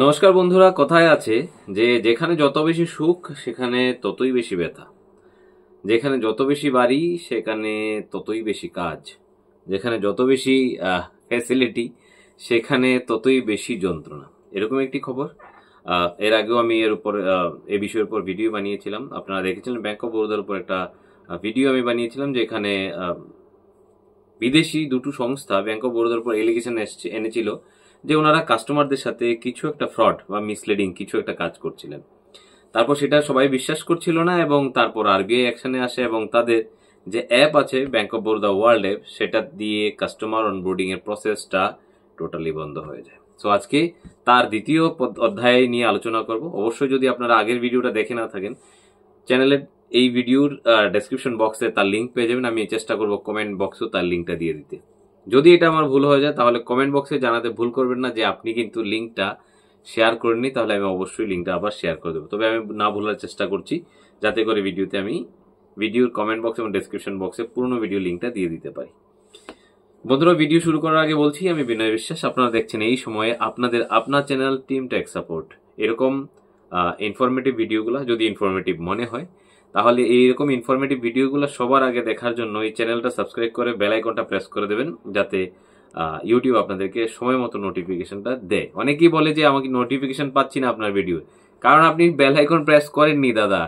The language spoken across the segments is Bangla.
নমস্কার বন্ধুরা কথায় আছে যে যেখানে যত বেশি সুখ সেখানে ততই বেশি ব্যথা যেখানে যত বেশি বাড়ি সেখানে ততই বেশি কাজ যেখানে যত বেশি ফ্যাসিলিটি সেখানে ততই বেশি যন্ত্রণা এরকম একটি খবর এর আগেও আমি এর উপর এ বিষয়ের উপর ভিডিও বানিয়েছিলাম আপনারা দেখেছিলেন ব্যাংক অফ বরোদার উপর একটা ভিডিও আমি বানিয়েছিলাম যেখানে বিদেশি দুটো সংস্থা ব্যাংক অফ বরোদার উপর এলিগেশন এনেছিল যে ওনারা কাস্টমারদের সাথে কিছু একটা ফ্রড বা মিসলিডিং কিছু একটা কাজ করছিলেন তারপর সেটা সবাই বিশ্বাস করছিল না এবং তারপর আরবিআই অ্যাকশনে আসে এবং তাদের যে অ্যাপ আছে bank of Baroda world app সেটা দিয়ে কাস্টমার অনবোর্ডিং এর প্রসেসটা টোটালি বন্ধ হয়ে যায় সো আজকে তার দ্বিতীয় অধ্যায় নিয়ে আলোচনা করব অবশ্যই যদি আপনারা আগের ভিডিওটা দেখে না থাকেন চ্যানেলের এই ভিডিওর ডেসক্রিপশন বক্সে তার লিঙ্ক পেয়ে যাবেন আমি চেষ্টা করব কমেন্ট বক্সেও তার লিঙ্কটা দিয়ে দিতে যদি এটা আমার ভুল হয়ে যায় তাহলে কমেন্ট বক্সে জানাতে ভুল করবেন না যে আপনি কিন্তু লিঙ্কটা শেয়ার করেননি তাহলে আমি অবশ্যই লিঙ্কটা আবার শেয়ার করে দেবো তবে আমি না ভুলার চেষ্টা করছি যাতে করে ভিডিওতে আমি ভিডিওর কমেন্ট বক্স এবং ডেসক্রিপশন বক্সে পুরনো ভিডিও লিঙ্কটা দিয়ে দিতে পারি বন্ধুরা ভিডিও শুরু করার আগে বলছি আমি বিনয় বিশ্বাস আপনারা দেখছেন এই সময়ে আপনাদের আপনার চ্যানেল টিম টেক সাপোর্ট এরকম ইনফরমেটিভ ভিডিওগুলো যদি ইনফরমেটিভ মনে হয় তাহলে এইরকম ইনফরমেটিভ ভিডিওগুলো সবার আগে দেখার জন্য এই চ্যানেলটা সাবস্ক্রাইব করে বেল আইকনটা প্রেস করে দেবেন যাতে ইউটিউব আপনাদেরকে সময় মতো নোটিফিকেশনটা দেয় অনেকেই বলে যে আমাকে নোটিফিকেশন পাচ্ছি না আপনার ভিডিও কারণ আপনি বেল আইকন প্রেস করেননি দাদা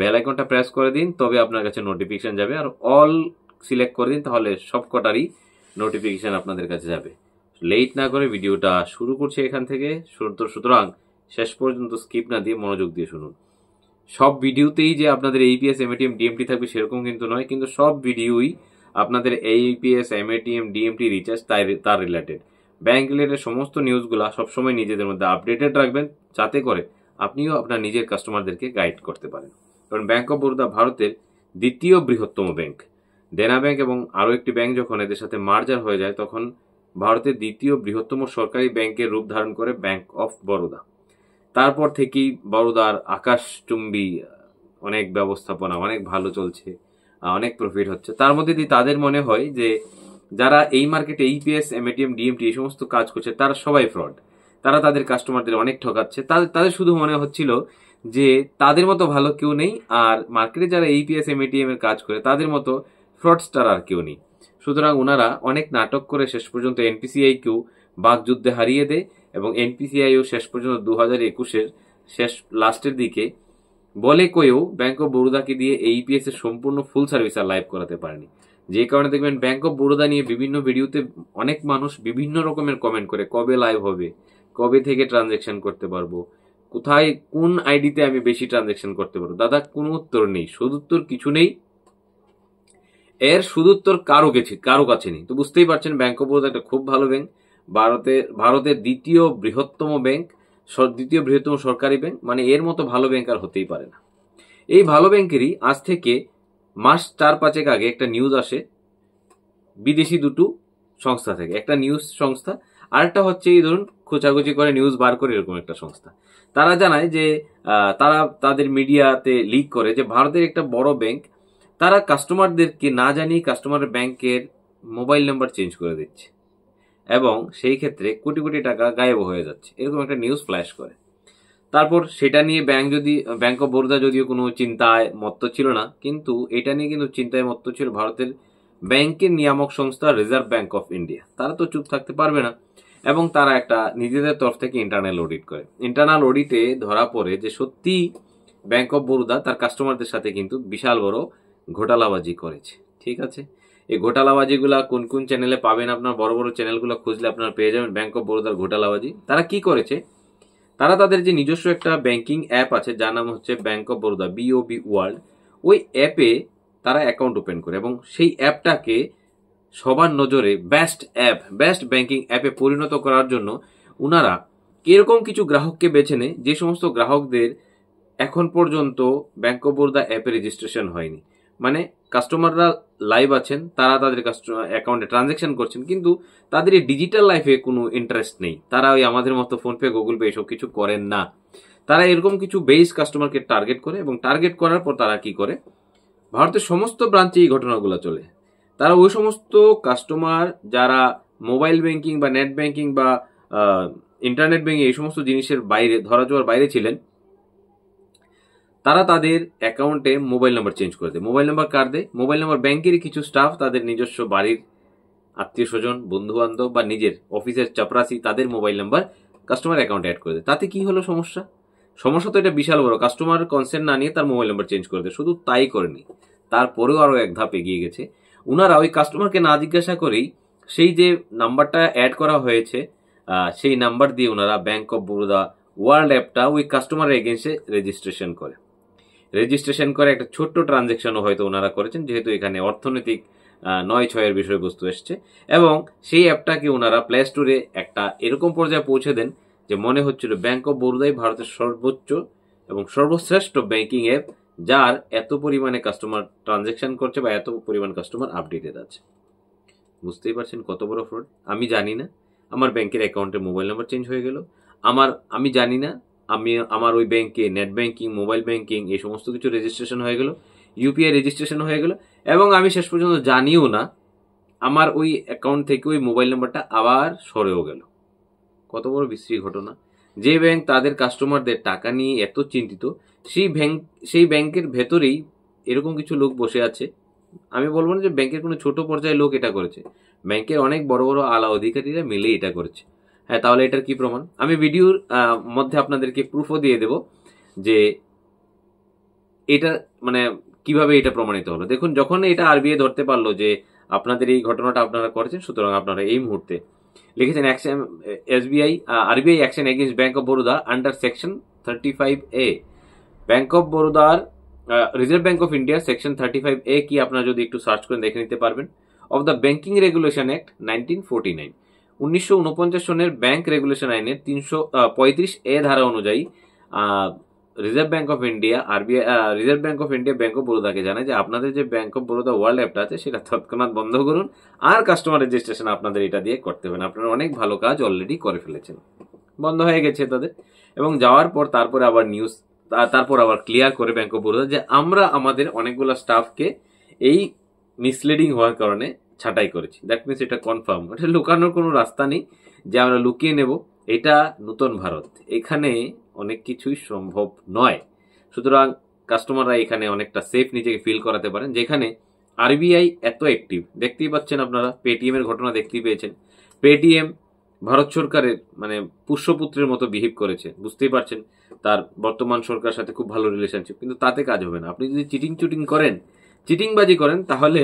বেল আইকনটা প্রেস করে দিন তবে আপনার কাছে নোটিফিকেশন যাবে আর অল সিলেক্ট করে দিন তাহলে সব কটারই নোটিফিকেশন আপনাদের কাছে যাবে লেট না করে ভিডিওটা শুরু করছে এখান থেকে সুতরাং শেষ পর্যন্ত স্কিপ না দিয়ে মনোযোগ দিয়ে শুনুন সব ভিডিওতেই যে আপনাদের এইপিএস এমএটিএম ডিএমটি থাকবে সেরকম কিন্তু নয় কিন্তু সব ভিডিওই আপনাদের এইপিএস এমএটিএম ডিএমটি রিচার্জ তাই তার রিলেটেড ব্যাঙ্ক রিলেটেড সমস্ত নিউজগুলো সবসময় নিজেদের মধ্যে আপডেটেড রাখবেন যাতে করে আপনিও আপনার নিজের কাস্টমারদেরকে গাইড করতে পারেন কারণ ব্যাঙ্ক অফ বরোদা ভারতের দ্বিতীয় বৃহত্তম ব্যাঙ্ক দেনা ব্যাঙ্ক এবং আরও একটি ব্যাঙ্ক যখন এদের সাথে মার্জার হয়ে যায় তখন ভারতের দ্বিতীয় বৃহত্তম সরকারি ব্যাংকের রূপ ধারণ করে ব্যাঙ্ক অফ বরোদা তারপর থেকেই বড়দার আকাশচুম্বী অনেক ব্যবস্থাপনা অনেক ভালো চলছে অনেক প্রফিট হচ্ছে তার মধ্যে দিয়ে তাদের মনে হয় যে যারা এই মার্কেটে ইপিএস এমএটিএম ডিএমটি এই সমস্ত কাজ করছে তারা সবাই ফ্রড তারা তাদের কাস্টমারদের অনেক ঠকাচ্ছে তাদের তাদের শুধু মনে হচ্ছিল যে তাদের মতো ভালো কেউ নেই আর মার্কেটে যারা এইপিএস e এমএটিএম এর কাজ করে তাদের মতো ফ্রডস্টার আর কেউ নেই সুতরাং ওনারা অনেক নাটক করে শেষ পর্যন্ত এনপিসিআই কেউ যুদ্ধে হারিয়ে দেয় এবং এনপিসিআইও শেষ পর্যন্ত দু হাজার একুশের শেষ লাস্টের দিকে বলে কয়েও ব্যাঙ্ক অফ বরোদাকে দিয়ে এইপিএস e এর সম্পূর্ণ ফুল সার্ভিস আর লাইভ করাতে পারেনি যে কারণে দেখবেন ব্যাঙ্ক অফ বরোদা নিয়ে বিভিন্ন ভিডিওতে অনেক মানুষ বিভিন্ন রকমের কমেন্ট করে কবে লাইভ হবে কবে থেকে ট্রানজেকশন করতে পারবো কোথায় কোন আইডিতে আমি বেশি ট্রানজেকশন করতে পারবো দাদা কোনো উত্তর নেই সদুত্তর কিছু নেই এর সদুত্তর কারো কাছে কারো কাছে নেই তো বুঝতেই পারছেন ব্যাঙ্ক অফ বরোদা একটা খুব ভালো ব্যাংক ভারতের ভারতের দ্বিতীয় বৃহত্তম ব্যাংক দ্বিতীয় বৃহত্তম সরকারি ব্যাংক মানে এর মতো ভালো ব্যাংক আর হতেই পারে না এই ভালো ব্যাংকেরই আজ থেকে মাস চার পাঁচেক আগে একটা নিউজ আসে বিদেশি দুটো সংস্থা থেকে একটা নিউজ সংস্থা আরেকটা হচ্ছে এই ধরুন খোঁচাখুচি করে নিউজ বার করে এরকম একটা সংস্থা তারা জানায় যে তারা তাদের মিডিয়াতে লিক করে যে ভারতের একটা বড় ব্যাংক তারা কাস্টমারদেরকে না জানিয়ে কাস্টমার ব্যাংকের মোবাইল নাম্বার চেঞ্জ করে দিচ্ছে এবং সেই ক্ষেত্রে কোটি কোটি টাকা গায়েব হয়ে যাচ্ছে এরকম একটা নিউজ ফ্ল্যাশ করে তারপর সেটা নিয়ে ব্যাংক যদি ব্যাংক অফ বরোদা যদিও কোনো চিন্তায় মত্ত ছিল না কিন্তু এটা নিয়ে কিন্তু চিন্তায় মত্ত ছিল ভারতের ব্যাংকের নিয়ামক সংস্থা রিজার্ভ ব্যাংক অফ ইন্ডিয়া তারা তো চুপ থাকতে পারবে না এবং তারা একটা নিজেদের তরফ থেকে ইন্টারনাল অডিট করে ইন্টারনাল অডিটে ধরা পড়ে যে সত্যি ব্যাংক অফ বরোদা তার কাস্টমারদের সাথে কিন্তু বিশাল বড় ঘোটালাবাজি করেছে ঠিক আছে এই ঘোটালাবাজিগুলা কোন কোন চ্যানেলে পাবেন আপনার বড় বড় চ্যানেলগুলো খুঁজলে আপনার পেয়ে যাবেন ব্যাংক অফ বরোদার ঘোটালাবাজি তারা কি করেছে তারা তাদের যে নিজস্ব একটা ব্যাংকিং অ্যাপ আছে যার নাম হচ্ছে bank of Baroda BOB world ওই অ্যাপে তারা অ্যাকাউন্ট ওপেন করে এবং সেই অ্যাপটাকে সবার নজরে বেস্ট অ্যাপ বেস্ট ব্যাংকিং অ্যাপে পরিণত করার জন্য ওনারা এরকম কিছু গ্রাহককে বেছে নেয় যে সমস্ত গ্রাহকদের এখন পর্যন্ত ব্যাংক অফ বরোদা অ্যাপে রেজিস্ট্রেশন হয়নি মানে কাস্টমাররা লাইভ আছেন তারা তাদের অ্যাকাউন্টে ট্রানজেকশন করছেন কিন্তু তাদের এই ডিজিটাল লাইফে কোনো ইন্টারেস্ট নেই তারা ওই আমাদের মতো ফোনপে গুগল পে এসব কিছু করেন না তারা এরকম কিছু বেস কাস্টমারকে টার্গেট করে এবং টার্গেট করার পর তারা কি করে ভারতের সমস্ত ব্রাঞ্চে এই ঘটনাগুলো চলে তারা ওই সমস্ত কাস্টমার যারা মোবাইল ব্যাংকিং বা নেট ব্যাংকিং বা ইন্টারনেট ব্যাংকিং এই সমস্ত জিনিসের বাইরে ধরা বাইরে ছিলেন তারা তাদের অ্যাকাউন্টে মোবাইল নাম্বার চেঞ্জ করে দেয় মোবাইল নাম্বার কার দেয় মোবাইল নাম্বার ব্যাংকেরই কিছু স্টাফ তাদের নিজস্ব বাড়ির আত্মীয় স্বজন বন্ধুবান্ধব বা নিজের অফিসের চাপরাসি তাদের মোবাইল নাম্বার কাস্টমার অ্যাকাউন্টে অ্যাড করে দেয় তাতে কী হলো সমস্যা সমস্যা তো এটা বিশাল বড় কাস্টমার কনসেন্ট না নিয়ে তার মোবাইল নাম্বার চেঞ্জ করে দেয় শুধু তাই করেনি তারপরেও আরও এক ধাপ এগিয়ে গেছে ওনারা ওই কাস্টমারকে না জিজ্ঞাসা করেই সেই যে নাম্বারটা অ্যাড করা হয়েছে সেই নাম্বার দিয়ে ওনারা ব্যাংক অফ বরোদা ওয়ার্ল্ড অ্যাপটা ওই কাস্টমারের এগেনস্টে রেজিস্ট্রেশন করে রেজিস্ট্রেশন করে একটা ছোট্ট ট্রানজ্যাকশনও হয়তো ওনারা করেছেন যেহেতু এখানে অর্থনৈতিক নয় ছয়ের বিষয়বস্তু এসছে এবং সেই অ্যাপটাকে ওনারা প্লে স্টোরে একটা এরকম পর্যায়ে পৌঁছে দেন যে মনে হচ্ছিল ব্যাঙ্ক অফ বরোদাই ভারতের সর্বোচ্চ এবং সর্বশ্রেষ্ঠ ব্যাংকিং অ্যাপ যার এত পরিমাণে কাস্টমার ট্রানজ্যাকশন করছে বা এত পরিমাণ কাস্টমার আপডেটেড আছে বুঝতেই পারছেন কত বড় ফ্রড আমি জানি না আমার ব্যাংকের অ্যাকাউন্টে মোবাইল নাম্বার চেঞ্জ হয়ে গেল আমার আমি জানি না আমি আমার ওই ব্যাংকে নেট ব্যাংকিং মোবাইল ব্যাংকিং এই সমস্ত কিছু রেজিস্ট্রেশন হয়ে গেল ইউপিআই রেজিস্ট্রেশন হয়ে গেল এবং আমি শেষ পর্যন্ত জানিও না আমার ওই অ্যাকাউন্ট থেকে ওই মোবাইল নাম্বারটা আবার সরেও গেল কত বড় বিশ্রী ঘটনা যে ব্যাংক তাদের কাস্টমারদের টাকা নিয়ে এত চিন্তিত সেই ব্যাংক সেই ব্যাংকের ভেতরেই এরকম কিছু লোক বসে আছে আমি বলবো না যে ব্যাংকের কোনো ছোট পর্যায়ে লোক এটা করেছে ব্যাংকের অনেক বড় বড় আলা অধিকারীরা মিলে এটা করেছে হ্যাঁ তাহলে এটার কি প্রমাণ আমি ভিডিওর মধ্যে আপনাদেরকে প্রুফও দিয়ে দেব যে এটা মানে কিভাবে এটা প্রমাণিত হলো দেখুন যখন এটা আরবিআই ধরতে পারলো যে আপনাদের এই ঘটনাটা আপনারা করেছেন সুতরাং আপনারা এই মুহূর্তে লিখেছেন action SBI RBI action against bank of Baroda under section thirty five A bank of বরোদার reserve bank of India section thirty five A কি আপনারা যদি একটু সার্চ করে দেখে নিতে পারবেন of the banking regulation act nineteen forty nine উনিশশো সনের ব্যাংক রেগুলেশন আইনের তিনশো পঁয়ত্রিশ এ ধারা অনুযায়ী reserve bank of India RBI reserve bank of India bank of বরোদাকে জানায় যে আপনাদের যে ব্যাঙ্ক অফ বরোদা ওয়ার্ল্ড অ্যাপটা আছে সেটা তৎক্ষণাৎ বন্ধ করুন আর কাস্টমার রেজিস্ট্রেশন আপনাদের এটা দিয়ে করতে হবে না আপনারা অনেক ভালো কাজ অলরেডি করে ফেলেছেন বন্ধ হয়ে গেছে তাদের এবং যাওয়ার পর তারপরে আবার নিউজ তারপর আবার ক্লিয়ার করে ব্যাঙ্ক অফ বরোদা যে আমরা আমাদের অনেকগুলো স্টাফকে এই মিসলিডিং হওয়ার কারণে ছাঁটাই করেছি দ্যাট মিনস এটা কনফার্ম এটা লুকানোর কোনো রাস্তা নেই যে আমরা লুকিয়ে নেব এটা নতুন ভারত এখানে অনেক কিছুই সম্ভব নয় সুতরাং কাস্টমাররা এখানে অনেকটা সেফ নিজেকে ফিল করাতে পারেন যেখানে আরবিআই এত অ্যাক্টিভ দেখতেই পাচ্ছেন আপনারা পেটিএমের ঘটনা দেখতেই পেয়েছেন পেটিএম ভারত সরকারের মানে পুষ্যপুত্রের মতো বিহেভ করেছে বুঝতেই পারছেন তার বর্তমান সরকার সাথে খুব ভালো রিলেশনশিপ কিন্তু তাতে কাজ হবে না আপনি যদি চিটিং চুটিং করেন চিটিংবাজি করেন তাহলে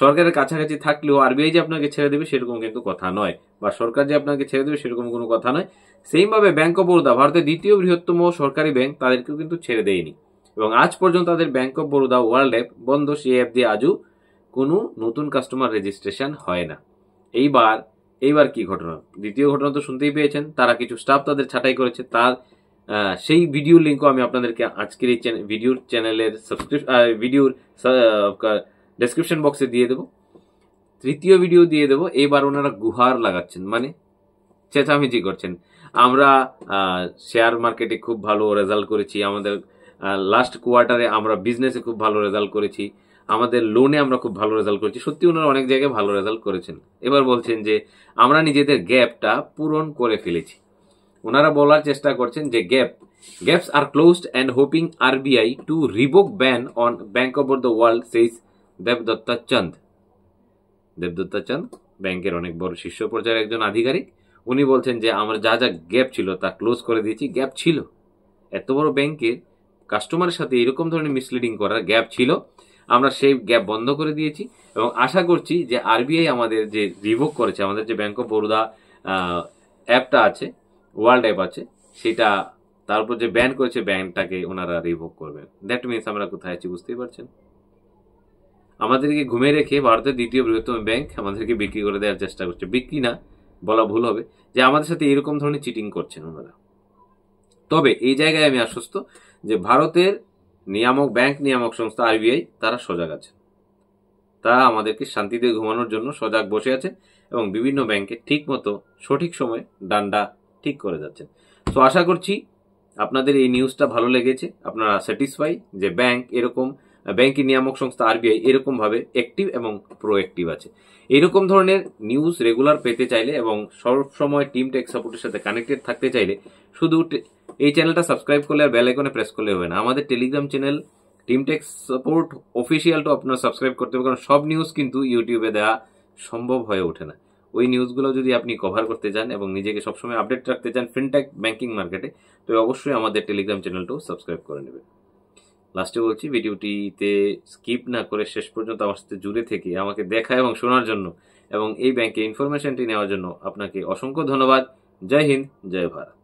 সরকারের কাছাকাছি থাকলেও আরবিআই যে আপনাকে ছেড়ে দেবে সেরকম কিন্তু কথা নয় বা সরকার যে আপনাকে ছেড়ে দেবে সেরকম কোনো কথা নয় সেইভাবে ব্যাংক অফ বরোদা ভারতের দ্বিতীয় বৃহত্তম সরকারি ব্যাংক তাদেরকেও কিন্তু ছেড়ে দেয়নি এবং আজ পর্যন্ত তাদের bank of Baroda world app বন্ধ সেই অ্যাপ দিয়ে আজও কোনো নতুন কাস্টমার রেজিস্ট্রেশন হয় না এইবার এইবার কি ঘটনা দ্বিতীয় ঘটনা তো শুনতেই পেয়েছেন তারা কিছু স্টাফ তাদের ছাঁটাই করেছে তার সেই ভিডিও লিঙ্কও আমি আপনাদেরকে আজকের এই ভিডিওর চ্যানেলের সাবস্ক্রিপ ভিডিওর ডেসক্রিপশন বক্সে দিয়ে দেবো তৃতীয় ভিডিও দিয়ে দেবো এবার ওনারা গুহার লাগাচ্ছেন মানে চেঁচামেচি করছেন আমরা শেয়ার মার্কেটে খুব ভালো রেজাল্ট করেছি আমাদের লাস্ট কোয়ার্টারে আমরা বিজনেসে খুব ভালো রেজাল্ট করেছি আমাদের লোনে আমরা খুব ভালো রেজাল্ট করেছি সত্যি ওনারা অনেক জায়গায় ভালো রেজাল্ট করেছেন এবার বলছেন যে আমরা নিজেদের গ্যাপটা পূরণ করে ফেলেছি ওনারা বলার চেষ্টা করছেন যে gap gaps are closed and hoping RBI to revoke ban on bank over the world says Debdatta Chanda Debdatta Chanda ব্যাংকের অনেক বড় শীর্ষ পর্যায়ের একজন আধিকারিক উনি বলছেন যে আমার যা যা গ্যাপ ছিল তা ক্লোজ করে দিয়েছি গ্যাপ ছিল এত বড় ব্যাংকের কাস্টমারের সাথে এরকম ধরনের মিসলিডিং করার গ্যাপ ছিল আমরা সেই গ্যাপ বন্ধ করে দিয়েছি এবং আশা করছি যে আরবিআই আমাদের যে রিভোক করেছে আমাদের যে ব্যাংক অফ বরোদা অ্যাপটা আছে ওয়ার্ল্ড অ্যাপ আছে সেটা তারপর যে ব্যান করেছে ব্যানটাকে ওনারা রিভোক করবেন দ্যাট মিনস আমরা কোথায় আছি বুঝতেই পারছেন আমাদেরকে ঘুমে রেখে ভারতের দ্বিতীয় বৃহত্তম ব্যাংক আমাদেরকে বিক্রি করে দেওয়ার চেষ্টা করছে বিক্রি না বলা ভুল হবে যে আমাদের সাথে এরকম ধরনের চিটিং করছেন ওনারা তবে এই জায়গায় আমি আশ্বস্ত যে ভারতের নিয়ামক ব্যাংক নিয়ামক সংস্থা আরবিআই তারা সজাগ আছে তারা আমাদেরকে শান্তিতে ঘুমানোর জন্য সজাগ বসে আছে এবং বিভিন্ন ব্যাংকে ঠিকমতো সঠিক সময়ে ডান্ডা ঠিক করে যাচ্ছেন তো আশা করছি আপনাদের এই নিউজটা ভালো লেগেছে আপনারা স্যাটিসফাই যে ব্যাংক এরকম ব্যাংকিং নিয়ামক সংস্থা আরবিআই এরকমভাবে অ্যাক্টিভ এবং প্রোঅ্যাক্টিভ আছে এরকম ধরনের নিউজ রেগুলার পেতে চাইলে এবং সবসময় টিম টেক সাপোর্টের সাথে কানেক্টেড থাকতে চাইলে শুধু এই চ্যানেলটা সাবস্ক্রাইব করলে আর বেলাইকনে প্রেস করলে হবে না আমাদের telegram channel team tech support অফিসিয়ালটাও আপনার সাবস্ক্রাইব করতে হবে কারণ সব নিউজ কিন্তু ইউটিউবে দেওয়া সম্ভব হয়ে ওঠে না ওই নিউজগুলো যদি আপনি কভার করতে চান এবং নিজেকে সবসময় আপডেট রাখতে চান ফিনটেক ব্যাংকিং মার্কেটে তো অবশ্যই আমাদের টেলিগ্রাম চ্যানেলটাও সাবস্ক্রাইব করে নেবেন লাস্টে বলছি ভিডিওটিতে স্কিপ না করে শেষ পর্যন্ত আমার সাথে জুড়ে থেকে আমাকে দেখা এবং শোনার জন্য এবং এই ব্যাংকে ইনফরমেশনটি নেওয়ার জন্য আপনাকে অসংখ্য ধন্যবাদ জয় হিন্দ জয় ভারত